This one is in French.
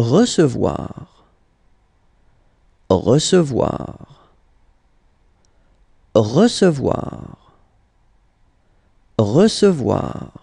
recevoir, recevoir, recevoir, recevoir.